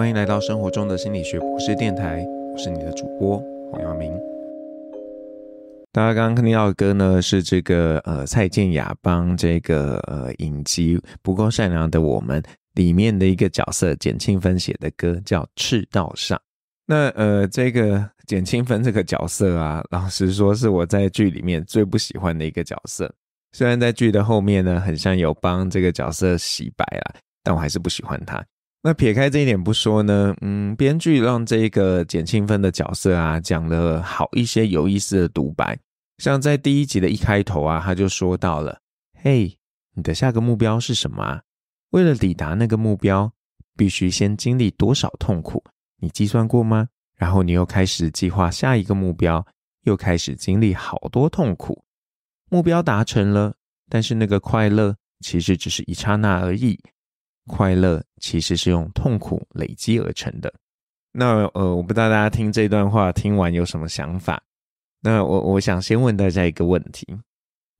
欢迎来到生活中的心理学故事电台，我是你的主播黄耀明。大家刚刚听到的歌呢，是这个呃蔡健雅帮这个呃影集《不够善良的我们》里面的一个角色简庆芬写的歌，叫《赤道上》。那呃这个简庆芬这个角色啊，老实说是我在剧里面最不喜欢的一个角色。虽然在剧的后面呢，很像有帮这个角色洗白啊，但我还是不喜欢他。那撇开这一点不说呢，嗯，编剧让这个减庆芬的角色啊讲了好一些有意思的独白，像在第一集的一开头啊，他就说到了：“嘿，你的下个目标是什么？啊？为了抵达那个目标，必须先经历多少痛苦？你计算过吗？”然后你又开始计划下一个目标，又开始经历好多痛苦。目标达成了，但是那个快乐其实只是一刹那而已。快乐其实是用痛苦累积而成的。那呃，我不知道大家听这段话听完有什么想法。那我我想先问大家一个问题：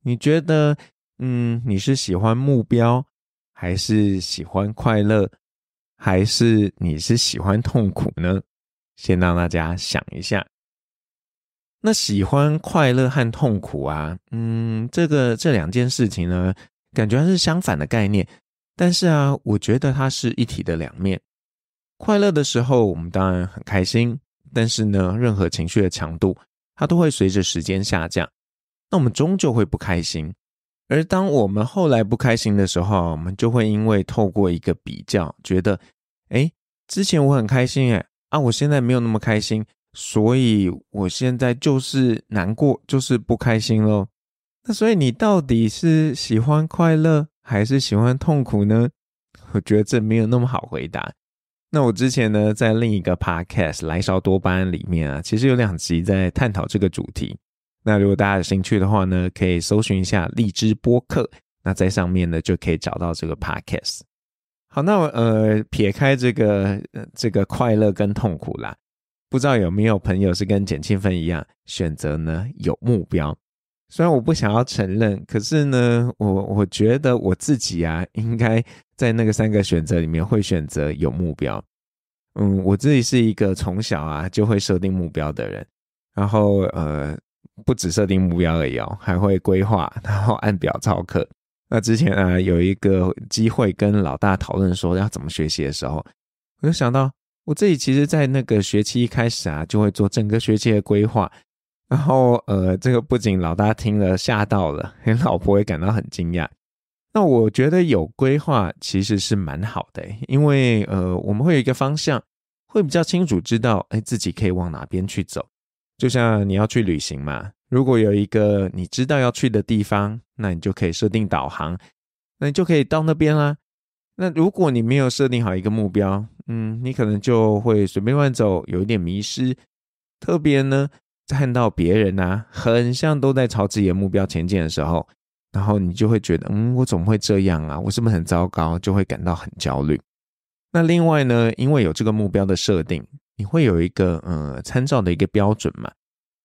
你觉得，嗯，你是喜欢目标，还是喜欢快乐，还是你是喜欢痛苦呢？先让大家想一下。那喜欢快乐和痛苦啊，嗯，这个这两件事情呢，感觉是相反的概念。但是啊，我觉得它是一体的两面。快乐的时候，我们当然很开心。但是呢，任何情绪的强度，它都会随着时间下降。那我们终究会不开心。而当我们后来不开心的时候，我们就会因为透过一个比较，觉得，哎，之前我很开心，哎，啊，我现在没有那么开心，所以我现在就是难过，就是不开心喽。那所以你到底是喜欢快乐？还是喜欢痛苦呢？我觉得这没有那么好回答。那我之前呢，在另一个 podcast《来烧多巴胺》里面啊，其实有两集在探讨这个主题。那如果大家有兴趣的话呢，可以搜寻一下荔枝播客，那在上面呢就可以找到这个 podcast。好，那呃，撇开这个这个快乐跟痛苦啦，不知道有没有朋友是跟简庆芬一样，选择呢有目标。虽然我不想要承认，可是呢，我我觉得我自己啊，应该在那个三个选择里面会选择有目标。嗯，我自己是一个从小啊就会设定目标的人，然后呃，不止设定目标而已哦，还会规划，然后按表操课。那之前啊，有一个机会跟老大讨论说要怎么学习的时候，我就想到我自己其实，在那个学期一开始啊，就会做整个学期的规划。然后，呃，这个不仅老大听了吓到了，连老婆也感到很惊讶。那我觉得有规划其实是蛮好的，因为，呃，我们会有一个方向，会比较清楚知道，哎，自己可以往哪边去走。就像你要去旅行嘛，如果有一个你知道要去的地方，那你就可以设定导航，那你就可以到那边啦。那如果你没有设定好一个目标，嗯，你可能就会随便乱走，有一点迷失。特别呢。看到别人啊，很像都在朝自己的目标前进的时候，然后你就会觉得，嗯，我怎么会这样啊？我是不是很糟糕？就会感到很焦虑。那另外呢，因为有这个目标的设定，你会有一个呃参照的一个标准嘛？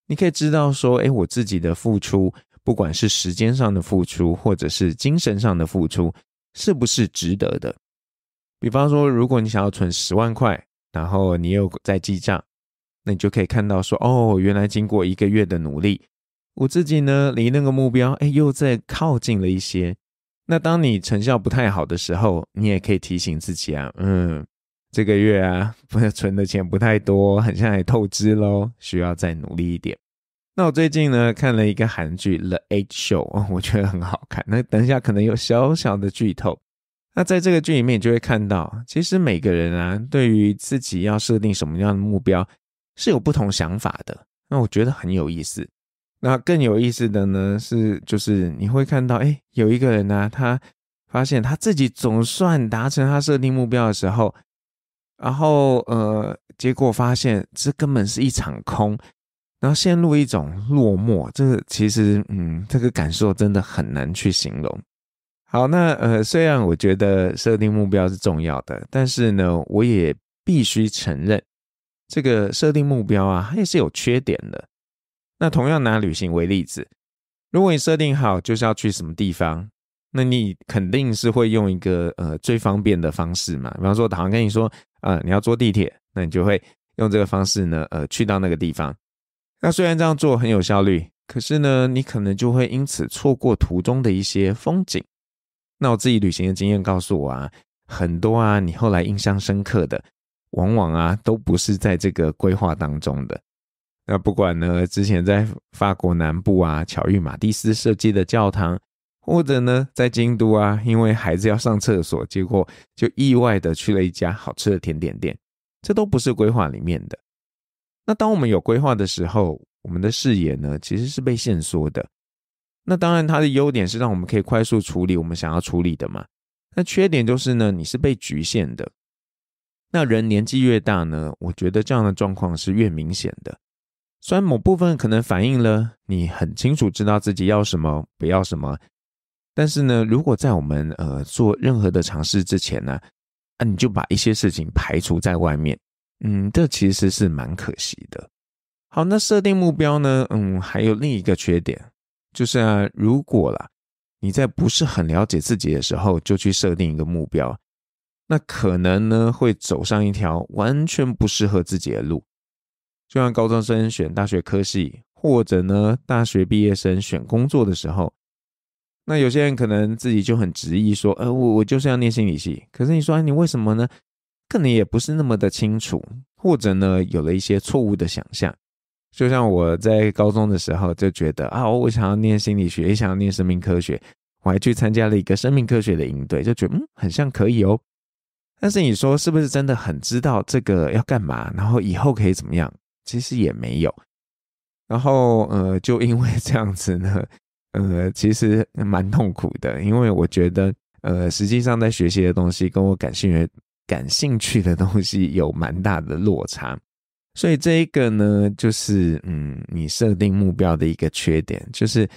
你可以知道说，哎，我自己的付出，不管是时间上的付出，或者是精神上的付出，是不是值得的？比方说，如果你想要存十万块，然后你又在记账。那你就可以看到说哦，原来经过一个月的努力，我自己呢离那个目标哎又再靠近了一些。那当你成效不太好的时候，你也可以提醒自己啊，嗯，这个月啊，存的钱不太多，好像也透支喽，需要再努力一点。那我最近呢看了一个韩剧《The Eight Show》，我觉得很好看。那等一下可能有小小的剧透。那在这个剧里面你就会看到，其实每个人啊，对于自己要设定什么样的目标。是有不同想法的，那我觉得很有意思。那更有意思的呢是，就是你会看到，哎，有一个人呢，他发现他自己总算达成他设定目标的时候，然后呃，结果发现这根本是一场空，然后陷入一种落寞。这个其实，嗯，这个感受真的很难去形容。好，那呃，虽然我觉得设定目标是重要的，但是呢，我也必须承认。这个设定目标啊，它也是有缺点的。那同样拿旅行为例子，如果你设定好就是要去什么地方，那你肯定是会用一个呃最方便的方式嘛。比方说导航跟你说啊，你要坐地铁，那你就会用这个方式呢呃去到那个地方。那虽然这样做很有效率，可是呢，你可能就会因此错过途中的一些风景。那我自己旅行的经验告诉我啊，很多啊你后来印象深刻的。往往啊，都不是在这个规划当中的。那不管呢，之前在法国南部啊，巧遇马蒂斯设计的教堂，或者呢，在京都啊，因为孩子要上厕所，结果就意外的去了一家好吃的甜点店，这都不是规划里面的。那当我们有规划的时候，我们的视野呢，其实是被限缩的。那当然，它的优点是让我们可以快速处理我们想要处理的嘛。那缺点就是呢，你是被局限的。那人年纪越大呢，我觉得这样的状况是越明显的。虽然某部分可能反映了你很清楚知道自己要什么，不要什么，但是呢，如果在我们呃做任何的尝试之前呢，啊，你就把一些事情排除在外面，嗯，这其实是蛮可惜的。好，那设定目标呢，嗯，还有另一个缺点就是啊，如果啦你在不是很了解自己的时候就去设定一个目标。那可能呢会走上一条完全不适合自己的路，就像高中生选大学科系，或者呢大学毕业生选工作的时候，那有些人可能自己就很执意说，呃，我我就是要念心理系。可是你说，你为什么呢？可能也不是那么的清楚，或者呢有了一些错误的想象。就像我在高中的时候就觉得啊，我想要念心理学，也想要念生命科学，我还去参加了一个生命科学的营队，就觉得嗯，很像可以哦。但是你说是不是真的很知道这个要干嘛？然后以后可以怎么样？其实也没有。然后呃，就因为这样子呢，呃，其实蛮痛苦的，因为我觉得呃，实际上在学习的东西跟我感兴趣、感兴趣的东西有蛮大的落差。所以这一个呢，就是嗯，你设定目标的一个缺点，就是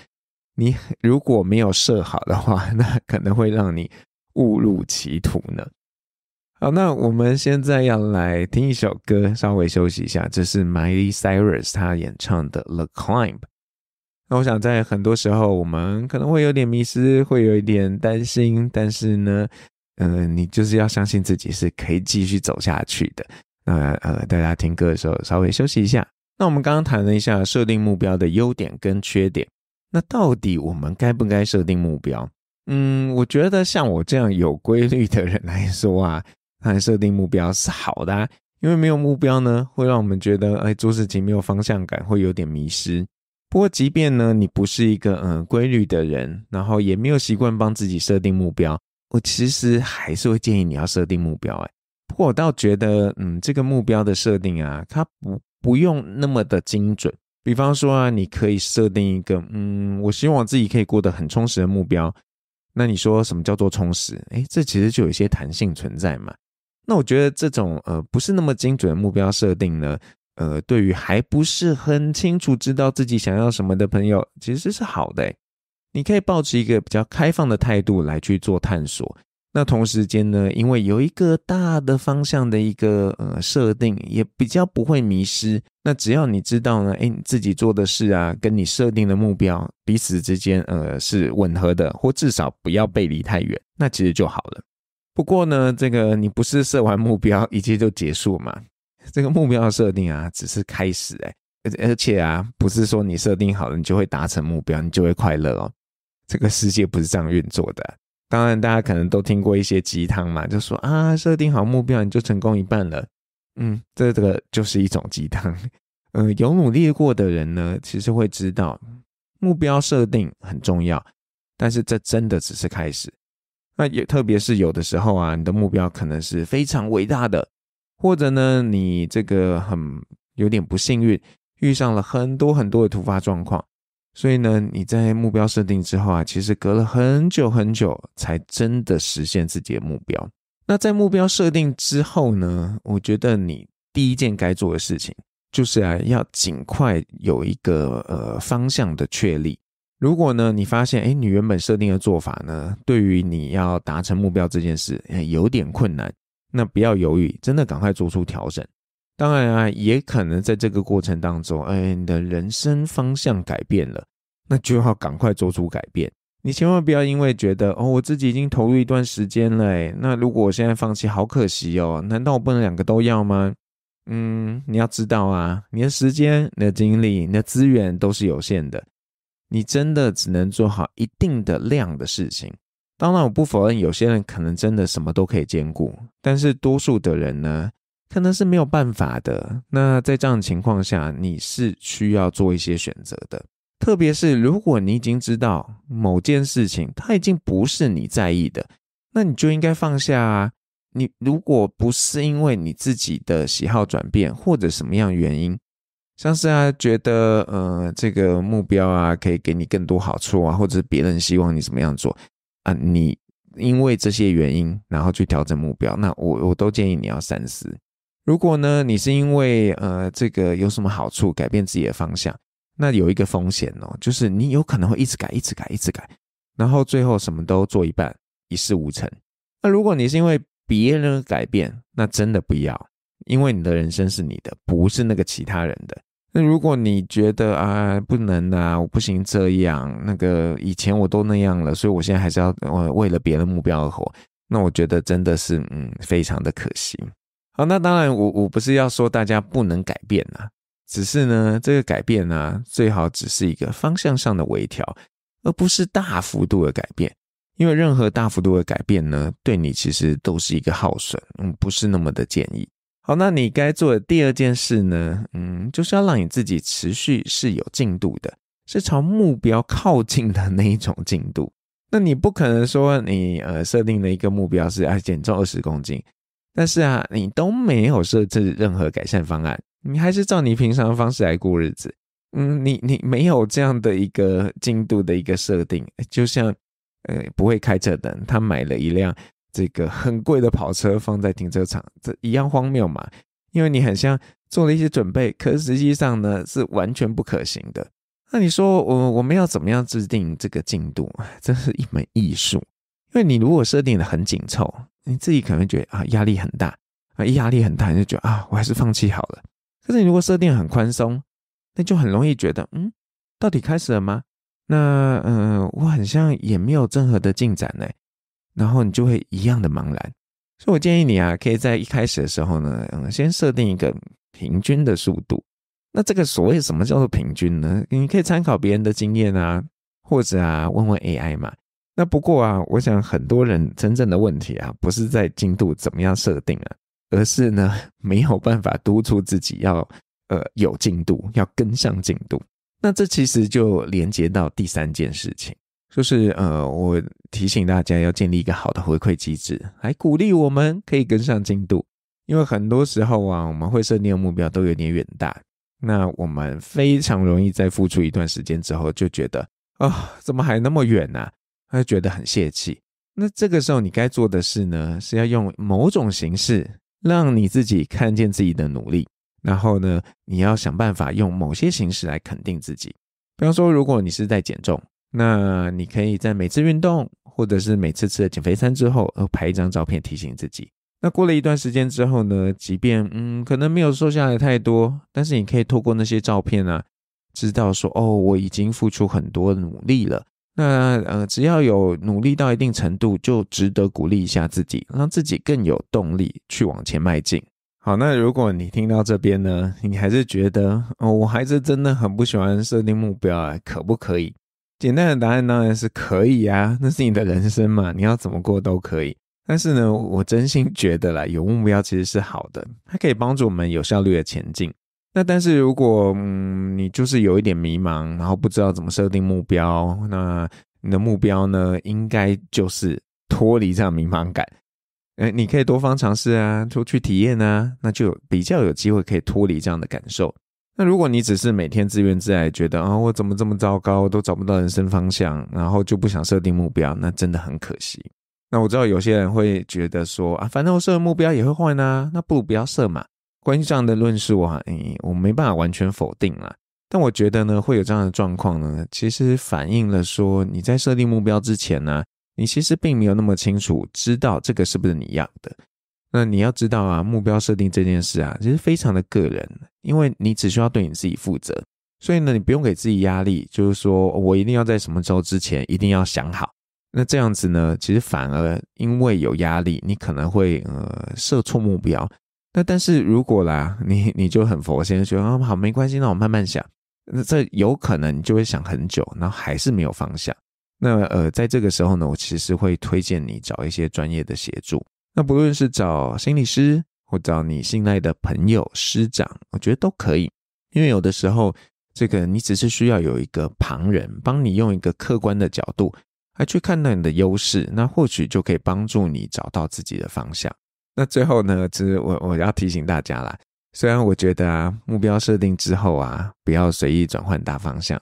你如果没有设好的话，那可能会让你误入歧途呢。好，那我们现在要来听一首歌，稍微休息一下。这是 Miley Cyrus 他演唱的《The Climb》。那我想，在很多时候，我们可能会有点迷失，会有一点担心，但是呢，嗯，你就是要相信自己是可以继续走下去的。那呃，大家听歌的时候稍微休息一下。那我们刚刚谈了一下设定目标的优点跟缺点，那到底我们该不该设定目标？嗯，我觉得像我这样有规律的人来说啊。来设定目标是好的，因为没有目标呢，会让我们觉得哎，做事情没有方向感，会有点迷失。不过，即便呢，你不是一个嗯规律的人，然后也没有习惯帮自己设定目标，我其实还是会建议你要设定目标。哎，不过我倒觉得，嗯，这个目标的设定啊，它不不用那么的精准。比方说啊，你可以设定一个嗯，我希望自己可以过得很充实的目标。那你说什么叫做充实？哎，这其实就有一些弹性存在嘛。那我觉得这种呃不是那么精准的目标设定呢，呃，对于还不是很清楚知道自己想要什么的朋友，其实是好的。你可以保持一个比较开放的态度来去做探索。那同时间呢，因为有一个大的方向的一个呃设定，也比较不会迷失。那只要你知道呢，哎，自己做的事啊，跟你设定的目标彼此之间呃是吻合的，或至少不要背离太远，那其实就好了。不过呢，这个你不是设完目标一切就结束嘛？这个目标设定啊，只是开始哎，而而且啊，不是说你设定好了你就会达成目标，你就会快乐哦。这个世界不是这样运作的。当然，大家可能都听过一些鸡汤嘛，就说啊，设定好目标你就成功一半了。嗯，这这个就是一种鸡汤。嗯，有努力过的人呢，其实会知道目标设定很重要，但是这真的只是开始。那也特别是有的时候啊，你的目标可能是非常伟大的，或者呢，你这个很有点不幸运，遇上了很多很多的突发状况，所以呢，你在目标设定之后啊，其实隔了很久很久才真的实现自己的目标。那在目标设定之后呢，我觉得你第一件该做的事情就是啊，要尽快有一个呃方向的确立。如果呢，你发现哎，你原本设定的做法呢，对于你要达成目标这件事，有点困难，那不要犹豫，真的赶快做出调整。当然啊，也可能在这个过程当中，哎，你的人生方向改变了，那就要赶快做出改变。你千万不要因为觉得哦，我自己已经投入一段时间了，那如果我现在放弃，好可惜哦，难道我不能两个都要吗？嗯，你要知道啊，你的时间、你的精力、你的资源都是有限的。你真的只能做好一定的量的事情。当然，我不否认有些人可能真的什么都可以兼顾，但是多数的人呢，可能是没有办法的。那在这样的情况下，你是需要做一些选择的。特别是如果你已经知道某件事情，它已经不是你在意的，那你就应该放下。啊。你如果不是因为你自己的喜好转变或者什么样原因，像是啊，觉得呃这个目标啊，可以给你更多好处啊，或者是别人希望你怎么样做啊，你因为这些原因，然后去调整目标，那我我都建议你要三思。如果呢，你是因为呃这个有什么好处改变自己的方向，那有一个风险哦，就是你有可能会一直改，一直改，一直改，然后最后什么都做一半，一事无成。那如果你是因为别人改变，那真的不要，因为你的人生是你的，不是那个其他人的。那如果你觉得啊不能啊我不行这样那个以前我都那样了，所以我现在还是要呃为了别的目标而活，那我觉得真的是嗯非常的可惜。好，那当然我我不是要说大家不能改变啊，只是呢这个改变呢最好只是一个方向上的微调，而不是大幅度的改变，因为任何大幅度的改变呢对你其实都是一个耗损，嗯不是那么的建议。好，那你该做的第二件事呢？嗯，就是要让你自己持续是有进度的，是朝目标靠近的那一种进度。那你不可能说你呃设定了一个目标是啊减重二十公斤，但是啊你都没有设置任何改善方案，你还是照你平常的方式来过日子。嗯，你你没有这样的一个进度的一个设定，就像呃不会开车的，他买了一辆。这个很贵的跑车放在停车场，这一样荒谬嘛？因为你很像做了一些准备，可是实际上呢是完全不可行的。那你说我我们要怎么样制定这个进度？这是一门艺术。因为你如果设定的很紧凑，你自己可能觉得啊压力很大啊压力很大，你就觉得啊我还是放弃好了。可是你如果设定很宽松，那就很容易觉得嗯到底开始了吗？那嗯我很像也没有任何的进展呢。然后你就会一样的茫然，所以我建议你啊，可以在一开始的时候呢，嗯，先设定一个平均的速度。那这个所谓什么叫做平均呢？你可以参考别人的经验啊，或者啊问问 AI 嘛。那不过啊，我想很多人真正的问题啊，不是在进度怎么样设定啊，而是呢没有办法督促自己要呃有进度，要跟上进度。那这其实就连接到第三件事情。就是呃，我提醒大家要建立一个好的回馈机制，来鼓励我们可以跟上进度。因为很多时候啊，我们会设定的目标都有点远大，那我们非常容易在付出一段时间之后就觉得啊，怎么还那么远呢？就觉得很泄气。那这个时候你该做的事呢，是要用某种形式让你自己看见自己的努力，然后呢，你要想办法用某些形式来肯定自己。比方说，如果你是在减重，那你可以在每次运动，或者是每次吃了减肥餐之后，呃，拍一张照片提醒自己。那过了一段时间之后呢？即便嗯，可能没有瘦下来太多，但是你可以透过那些照片呢，知道说哦，我已经付出很多努力了。那呃，只要有努力到一定程度，就值得鼓励一下自己，让自己更有动力去往前迈进。好，那如果你听到这边呢，你还是觉得哦，我还是真的很不喜欢设定目标啊，可不可以？简单的答案当然是可以啊，那是你的人生嘛，你要怎么过都可以。但是呢，我真心觉得啦，有目标其实是好的，它可以帮助我们有效率的前进。那但是如果你就是有一点迷茫，然后不知道怎么设定目标，那你的目标呢，应该就是脱离这样迷茫感。哎，你可以多方尝试啊，出去体验啊，那就比较有机会可以脱离这样的感受。那如果你只是每天自怨自艾，觉得啊我怎么这么糟糕，都找不到人生方向，然后就不想设定目标，那真的很可惜。那我知道有些人会觉得说啊，反正我设目标也会坏呢，那不如不要设嘛。关于这样的论述啊，诶，我没办法完全否定啦。但我觉得呢，会有这样的状况呢，其实反映了说你在设定目标之前呢，你其实并没有那么清楚知道这个是不是你要的。那你要知道啊，目标设定这件事啊，其实非常的个人，因为你只需要对你自己负责，所以呢，你不用给自己压力，就是说我一定要在什么时候之前一定要想好。那这样子呢，其实反而因为有压力，你可能会呃设错目标。那但是如果啦，你你就很佛心，觉得啊好没关系，那我慢慢想。那这有可能你就会想很久，然后还是没有方向。那呃，在这个时候呢，我其实会推荐你找一些专业的协助。那不论是找心理师，或找你信赖的朋友、师长，我觉得都可以。因为有的时候，这个你只是需要有一个旁人，帮你用一个客观的角度来去看到你的优势，那或许就可以帮助你找到自己的方向。那最后呢，只是我我要提醒大家啦，虽然我觉得啊，目标设定之后啊，不要随意转换大方向。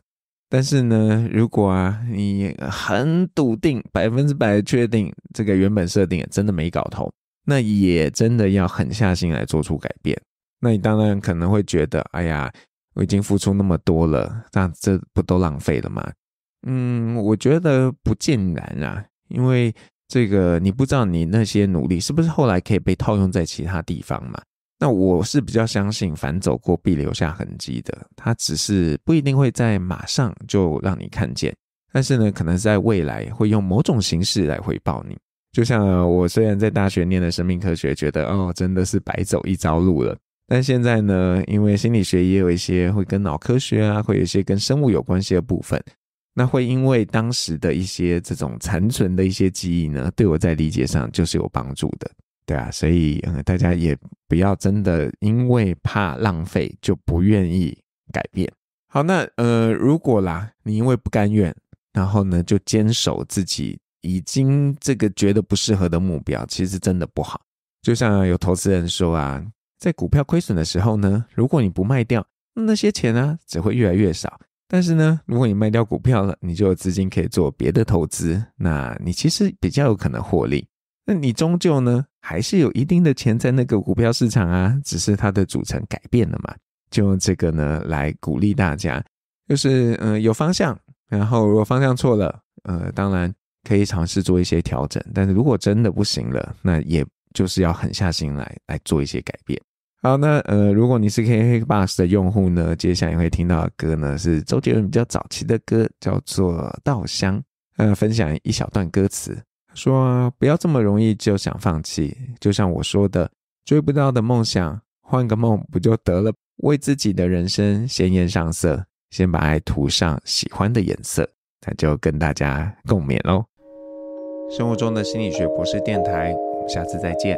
但是呢，如果啊，你很笃定，百分之百确定这个原本设定真的没搞头，那也真的要狠下心来做出改变。那你当然可能会觉得，哎呀，我已经付出那么多了，那这不都浪费了吗？嗯，我觉得不见难啊，因为这个你不知道你那些努力是不是后来可以被套用在其他地方嘛。那我是比较相信，凡走过必留下痕迹的，它只是不一定会在马上就让你看见，但是呢，可能在未来会用某种形式来回报你。就像我虽然在大学念的生命科学，觉得哦真的是白走一遭路了，但现在呢，因为心理学也有一些会跟脑科学啊，会有一些跟生物有关系的部分，那会因为当时的一些这种残存的一些记忆呢，对我在理解上就是有帮助的。对啊，所以嗯，大家也不要真的因为怕浪费就不愿意改变。好，那呃，如果啦，你因为不甘愿，然后呢就坚守自己已经这个觉得不适合的目标，其实真的不好。就像有投资人说啊，在股票亏损的时候呢，如果你不卖掉那些钱呢，只会越来越少。但是呢，如果你卖掉股票了，你就有资金可以做别的投资，那你其实比较有可能获利。那你终究呢？还是有一定的钱在那个股票市场啊，只是它的组成改变了嘛。就用这个呢来鼓励大家，就是嗯有方向，然后如果方向错了，呃，当然可以尝试做一些调整。但是如果真的不行了，那也就是要狠下心来来做一些改变。好，那呃，如果你是 K 黑 bus 的用户呢，接下来会听到的歌呢是周杰伦比较早期的歌，叫做《稻香》。呃，分享一小段歌词。说啊，不要这么容易就想放弃。就像我说的，追不到的梦想，换个梦不就得了？为自己的人生鲜艳上色，先把爱涂上喜欢的颜色，那就跟大家共勉喽。生活中的心理学，博士电台，我们下次再见。